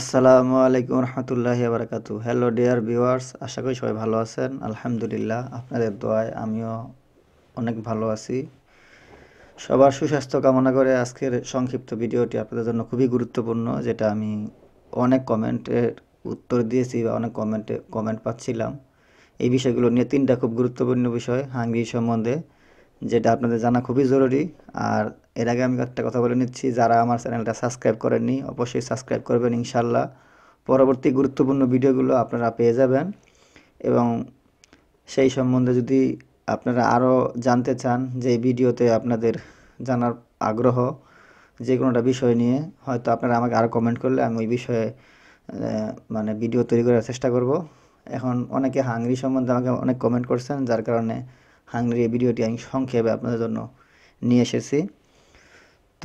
আসসালামু আলাইকুম রহমতুল্লাহি আবরাকাতু হ্যালো ডিয়ার ভিউয়ার্স আশা করি সবাই ভালো আছেন আলহামদুলিল্লাহ আপনাদের দোয়ায় আমিও অনেক ভালো আছি সবার সুস্বাস্থ্য কামনা করে আজকের সংক্ষিপ্ত ভিডিওটি আপনাদের জন্য খুবই গুরুত্বপূর্ণ যেটা আমি অনেক কমেন্টের উত্তর দিয়েছি বা অনেক কমেন্টে কমেন্ট পাচ্ছিলাম এই বিষয়গুলো নিয়ে তিনটা খুব গুরুত্বপূর্ণ বিষয় হাঙ্গি সম্বন্ধে যেটা আপনাদের জানা খুবই জরুরি আর এর আগে আমি একটা কথা বলে নিচ্ছি যারা আমার চ্যানেলটা সাবস্ক্রাইব করেননি অবশ্যই সাবস্ক্রাইব করবেন ইনশাল্লাহ পরবর্তী গুরুত্বপূর্ণ ভিডিওগুলো আপনারা পেয়ে যাবেন এবং সেই সম্বন্ধে যদি আপনারা আরও জানতে চান যে ভিডিওতে আপনাদের জানার আগ্রহ যে কোনোটা বিষয় নিয়ে হয়তো আপনারা আমাকে আরও কমেন্ট করলে আমি ওই বিষয়ে মানে ভিডিও তৈরি করার চেষ্টা করব এখন অনেকে হাংরি সম্বন্ধে আমাকে অনেক কমেন্ট করছেন যার কারণে হাংরির এই ভিডিওটি আমি সংক্ষেপে আপনাদের জন্য নিয়ে এসেছি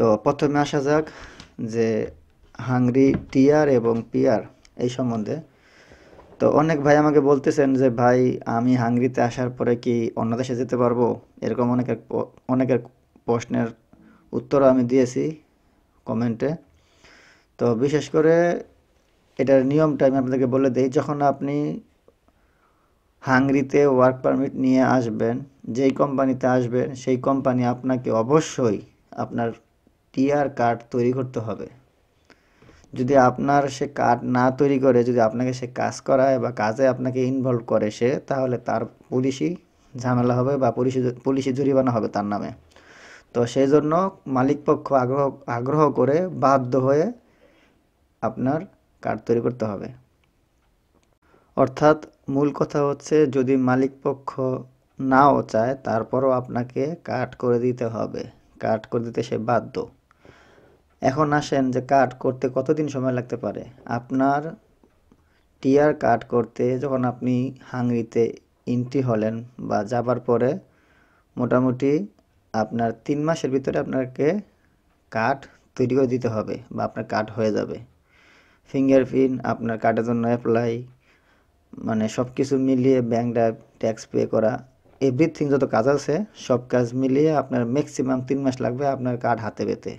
তো প্রথমে আসা যাক যে হাংরি টিয়ার এবং পিয়ার এই সম্বন্ধে তো অনেক ভাই আমাকে বলতেছেন যে ভাই আমি হাংরিতে আসার পরে কি অন্য দেশে যেতে পারবো এরকম অনেকের অনেকের প্রশ্নের উত্তরও আমি দিয়েছি কমেন্টে তো বিশেষ করে এটার নিয়মটা আমি আপনাদেরকে বলে দিই যখন আপনি হাংরিতে ওয়ার্ক পারমিট নিয়ে আসবেন যেই কোম্পানিতে আসবেন সেই কোম্পানি আপনাকে অবশ্যই আপনার টিআর কার্ড তৈরি করতে হবে যদি আপনার সে কার্ড না তৈরি করে যদি আপনাকে সে কাজ করায় বা কাজে আপনাকে ইনভলভ করে সে তাহলে তার পুলিশি ঝামেলা হবে বা পুলিশি পুলিশি জরিমানা হবে তার নামে তো সেই জন্য মালিকপক্ষ আগ্রহ আগ্রহ করে বাধ্য হয়ে আপনার কার্ড তৈরি করতে হবে অর্থাৎ মূল কথা হচ্ছে যদি মালিকপক্ষ নাও চায় তারপরও আপনাকে কাট করে দিতে হবে কাট করে দিতে সে বাধ্য এখন আসেন যে কাট করতে কতদিন সময় লাগতে পারে আপনার টিয়ার কাট করতে যখন আপনি হাংরিতে এন্ট্রি হলেন বা যাবার পরে মোটামুটি আপনার তিন মাসের ভিতরে আপনাকে কাট তৈরি করে দিতে হবে বা আপনার কাট হয়ে যাবে ফিঙ্গারপ্রিন্ট আপনার কার্ডের জন্য অ্যাপ্লাই মানে সব কিছু মিলিয়ে ব্যাঙ্ক ড্রাইভ ট্যাক্স পে করা এভরিথিং যত কাজ আছে সব কাজ মিলিয়ে আপনার ম্যাক্সিমাম তিন মাস লাগবে আপনার কার্ড হাতে পেতে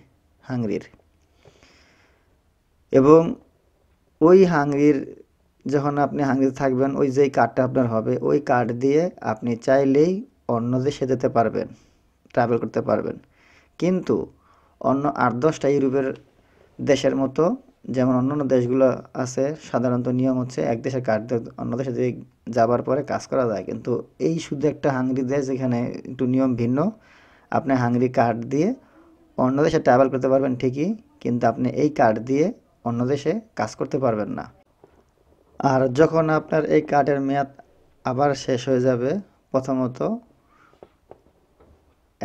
হাংরির এবং ওই হাংরির যখন আপনি হাংরিতে থাকবেন ওই যেই কার্ডটা আপনার হবে ওই কার্ড দিয়ে আপনি চাইলেই অন্য দেশে যেতে পারবেন ট্রাভেল করতে পারবেন কিন্তু অন্য আট দশটা ইউরোপের দেশের মতো যেমন অন্য অন্য দেশগুলো আছে সাধারণত নিয়ম হচ্ছে এক দেশের কার্ড অন্য দেশে যদি যাবার পরে কাজ করা যায় কিন্তু এই শুধু একটা হাংরি দেশ যেখানে একটু নিয়ম ভিন্ন আপনি হাংরি কার্ড দিয়ে অন্য দেশে ট্রাভেল করতে পারবেন ঠিকই কিন্তু আপনি এই কার্ড দিয়ে অন্য দেশে কাজ করতে পারবেন না আর যখন আপনার এই কার্ডের মেয়াদ আবার শেষ হয়ে যাবে প্রথমত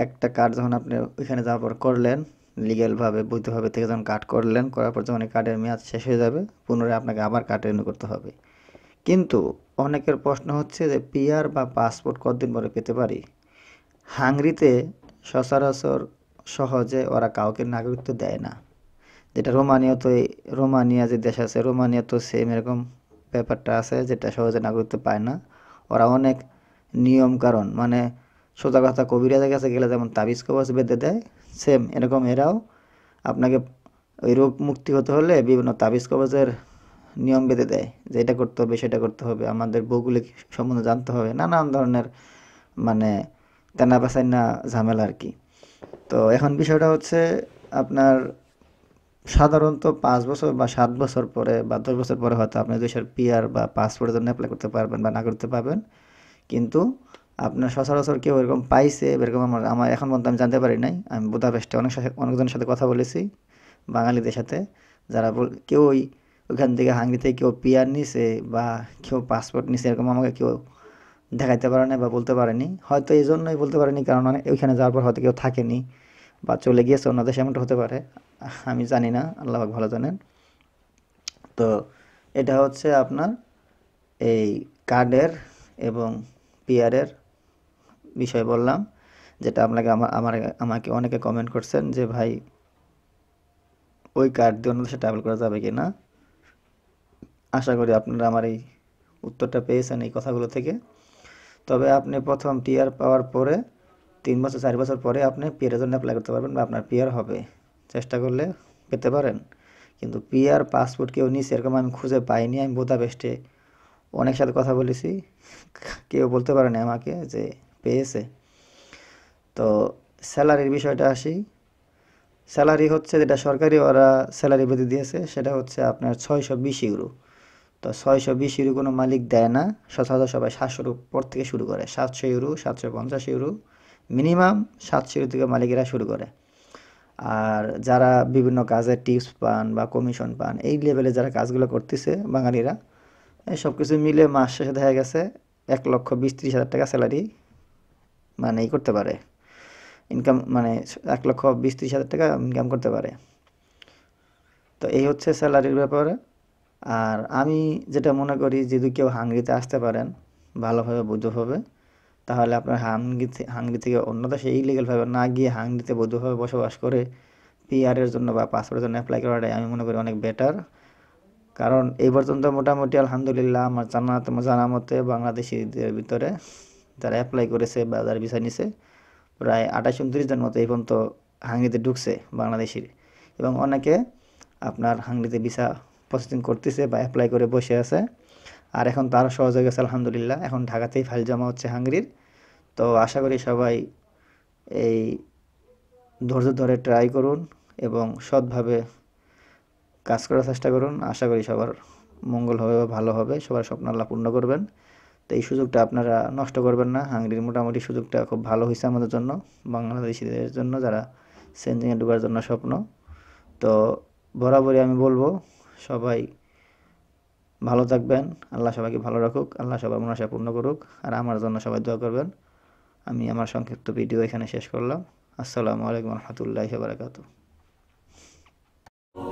একটা কার্ড যখন আপনি ওইখানে যাওয়ার পর করলেন লিগ্যালভাবে বৈধভাবে থেকে যখন কার্ড করলেন করার পর যখন এই কার্ডের মেয়াদ শেষ হয়ে যাবে পুনরায় আপনাকে আবার কার্ড রিনিউ করতে হবে কিন্তু অনেকের প্রশ্ন হচ্ছে যে পিআর বা পাসপোর্ট কতদিন পরে পেতে পারি হাংরিতে সচরাচর সহজে ওরা কাউকে নাগরিকত্ব দেয় না যেটা রোমানিয়া তো রোমানিয়া যে দেশ আছে রোমানিয়া তো সেম এরকম ব্যাপারটা আছে যেটা সহজে নাগরিকত্ব পায় না ওরা অনেক নিয়ম কারণ মানে সোজা কথা কবিরাজের কাছে গেলে যেমন তাবিজ কবচ বেঁধে দেয় সেম এরকম এরাও আপনাকে ওই রোগ মুক্তি হতে হলে বিভিন্ন তাবিজ কবাজের নিয়ম বেঁধে দেয় যে এটা করতে হবে সেটা করতে হবে আমাদের ভৌগোলিক সম্বন্ধে জানতে হবে নানান ধরনের মানে তেনা না ঝামেলা আর কি তো এখন বিষয়টা হচ্ছে আপনার সাধারণত পাঁচ বছর বা সাত বছর পরে বা দশ বছর পরে হয়তো আপনি দেশের পিআর বা পাসপোর্টের জন্য অ্যাপ্লাই করতে পারবেন বা না করতে পারবেন কিন্তু আপনার সচরাচর কেউ এরকম পাইছে এরকম আমার আমার এখন পর্যন্ত আমি জানতে পারি নাই আমি বুদাপেস্টে অনেক অনেকজনের সাথে কথা বলেছি বাঙালিদের সাথে যারা কেউ ওই ওখান থেকে হাঙ্গিতে কেউ পিয়ার নিছে বা কেউ পাসপোর্ট নিছে এরকম আমাকে কেউ দেখাইতে পারে বা বলতে পারেনি হয়তো এই জন্যই বলতে পারেনি কারণ ওইখানে যাওয়ার পর হয়তো কেউ থাকেনি বা চলে গিয়েছে অন্য দেশে এমনটা হতে পারে আমি জানি না আল্লাহ ভালো জানেন তো এটা হচ্ছে আপনার এই কার্ডের এবং পিয়ারের বিষয় বললাম যেটা আপনাকে আমার আমার আমাকে অনেকে কমেন্ট করছেন যে ভাই ওই কার্ড দিয়ে অন্য দেশে ট্রাভেল করা যাবে কি না আশা করি আপনারা আমার এই উত্তরটা পেয়েছেন এই কথাগুলো থেকে তবে আপনি প্রথম পিয়ার পাওয়ার পরে তিন বছর চার বছর পরে আপনি পিয়ারের জন্য অ্যাপ্লাই করতে পারবেন বা আপনার পিয়ার হবে চেষ্টা করলে পেতে পারেন কিন্তু পিয়ার পাসপোর্ট কেউ নিচ্ছে এরকম আমি খুঁজে পাইনি আমি বেস্টে অনেক সাথে কথা বলেছি কেউ বলতে পারে না আমাকে যে পেয়েছে তো স্যালারির বিষয়টা আসি স্যালারি হচ্ছে যেটা সরকারি ওরা স্যালারি বেঁধে দিয়েছে সেটা হচ্ছে আপনার ছয়শো বিশ ইউরো তো ছয়শো বিশ ইউরো কোনো মালিক দেয় না সচরাচর সবাই সাতশোর উপর থেকে শুরু করে সাতশো ইউরো সাতশো পঞ্চাশ ইউরো মিনিমাম সাতশো ইউরো থেকে মালিকেরা শুরু করে আর যারা বিভিন্ন কাজে টিপস পান বা কমিশন পান এই লেভেলে যারা কাজগুলো করতেছে বাঙালিরা সব কিছু মিলে মাস শেষে দেখা গেছে এক লক্ষ বিশ ত্রিশ হাজার টাকা স্যালারি মানে ই করতে পারে ইনকাম মানে এক লক্ষ বিশ ত্রিশ হাজার টাকা ইনকাম করতে পারে তো এই হচ্ছে স্যালারির ব্যাপারে আর আমি যেটা মনে করি যদি কেউ হাঙ্গরিতে আসতে পারেন ভালোভাবে বৈধভাবে তাহলে আপনার হাঙ্গি হাঙ্গরি থেকে অন্য দেশে ইলিগালভাবে না গিয়ে হাঙ্গরিতে বৈধভাবে বসবাস করে পিআরের জন্য বা পাসপোর্টের জন্য অ্যাপ্লাই করাটাই আমি মনে করি অনেক বেটার কারণ এই পর্যন্ত মোটামুটি আলহামদুলিল্লাহ আমার জানা জানা মতে বাংলাদেশিদের ভিতরে যারা অ্যাপ্লাই করেছে বা যারা ভিসা নিছে প্রায় আঠাশ উনত্রিশ জন মতো এই পর্যন্ত হাঙ্গরিতে ঢুকছে বাংলাদেশির এবং অনেকে আপনার হাঙ্গরিতে ভিসা প্রসেসিং করতেছে বা অ্যাপ্লাই করে বসে আছে আর এখন তারও সহজ হয়ে গেছে আলহামদুলিল্লাহ এখন ঢাকাতেই ফাইল জমা হচ্ছে হাঙ্গরির তো আশা করি সবাই এই ধৈর্য ধরে ট্রাই করুন এবং সৎভাবে কাজ করার চেষ্টা করুন আশা করি সবার মঙ্গল হবে বা ভালো হবে সবার স্বপ্ন আল্লাহ পূর্ণ করবেন তো এই সুযোগটা আপনারা নষ্ট করবেন না হাঙ্গরির মোটামুটি সুযোগটা খুব ভালো হয়েছে আমাদের জন্য বাংলাদেশিদের জন্য যারা সেঞ্জিংয়ে ঢুকার জন্য স্বপ্ন তো বরাবরই আমি বলবো সবাই ভালো থাকবেন আল্লাহ সবাইকে ভালো রাখুক আল্লাহ সবার মনাশা পূর্ণ করুক আর আমার জন্য সবাই দোয়া করবেন আমি আমার সংক্ষিপ্ত ভিডিও এখানে শেষ করলাম আসসালামু আলাইকুম রহমতুল্লাহ বারাকাত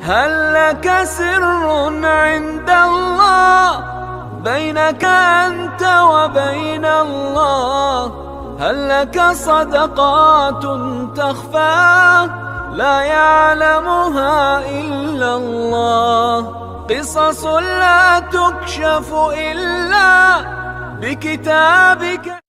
هل لك سر عند الله بينك أنت وبين الله هل لك صدقات تخفى لا يعلمها إلا الله قصص لا تكشف إلا بكتابك